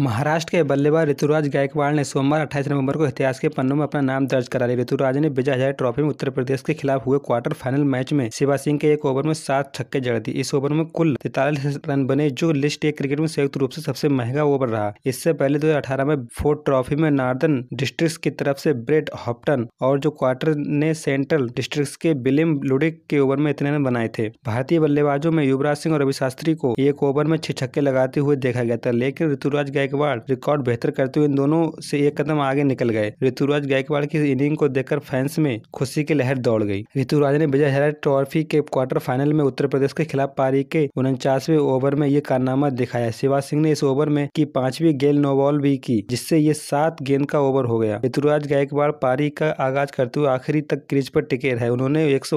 महाराष्ट्र के बल्लेबाज ऋतुराज गायकवाड़ ने सोमवार 28 नवंबर को इतिहास के पन्नों में अपना नाम दर्ज करा लिया ऋतुराज ने विजय हजार ट्रॉफी में उत्तर प्रदेश के खिलाफ हुए क्वार्टर फाइनल मैच में शिवा सिंह के एक ओवर में सात छक्के जड़ दी इस ओवर में कुल तैतालीस रन बने जो लिस्ट एक क्रिकेट में संयुक्त रूप से सबसे महंगा ओवर रहा इससे पहले दो में फोर्ट ट्रॉफी में नॉर्दर्न डिस्ट्रिक्ट की तरफ से ब्रेड हॉप्टन और जो क्वार्टर ने सेंट्रल डिस्ट्रिक्ट के बिलिम लुडिक के ओवर में इतने रन बनाए थे भारतीय बल्लेबाजों में युवराज सिंह और रवि शास्त्री को एक ओवर में छह छक्के लगाते हुए देखा गया था लेकिन ऋतुराज गायकवाड़ रिकॉर्ड बेहतर करते हुए इन दोनों से एक कदम आगे निकल गए ऋतुराज गायकवाड़ की इनिंग को देखकर फैंस में खुशी की लहर दौड़ गई ऋतुराज ने विजय हेरा ट्रॉफी के क्वार्टर फाइनल में उत्तर प्रदेश के खिलाफ पारी के उनचासवे ओवर में ये कारनामा दिखाया शिवाज सिंह ने इस ओवर में की पांचवी गेल नो बॉल भी की जिससे ये सात गेंद का ओवर हो गया ऋतुराज गायकवाड़ पारी का आगाज करते हुए आखिरी तक क्रीज पर टिके रहे उन्होंने एक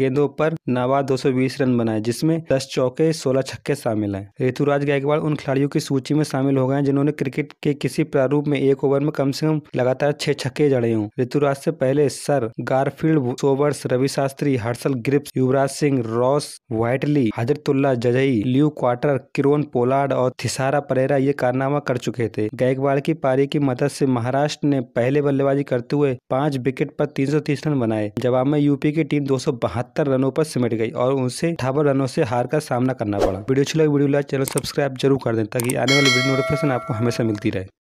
गेंदों पर नाबाद दो रन बनाए जिसमें दस चौके सोलह छक्के शामिल हैं ऋतुराज गायकवाड़ उन खिलाड़ियों की सूची में शामिल हो लोग हैं जिन्होंने क्रिकेट के किसी प्रारूप में एक ओवर में कम से कम लगातार छह छक्के जड़े हों ऋतुराज से पहले sir Garfield Sobers Ravi Shastri Herschelle Gibbs Yuvraj Singh Ross Whiteley Hazratullah Zazai Leo Carter Kieron Pollard और थिसारा परेरा ये कारनामा कर चुके थे गायकवाड़ की पारी की मदद से महाराष्ट्र ने पहले बल्लेबाजी करते हुए पांच विकेट पर तीन रन बनाए जवाब में यूपी की टीम दो रनों पर सिमट गई और उनसे अठावन रनों से हार का सामना करना पड़ा वीडियो अच्छी लगी वीडियो लाइक चैनल सब्सक्राइब जरूर कर दें ताकि आने वाली वीडियो इन्फॉर्मेशन आपको हमेशा मिलती रहे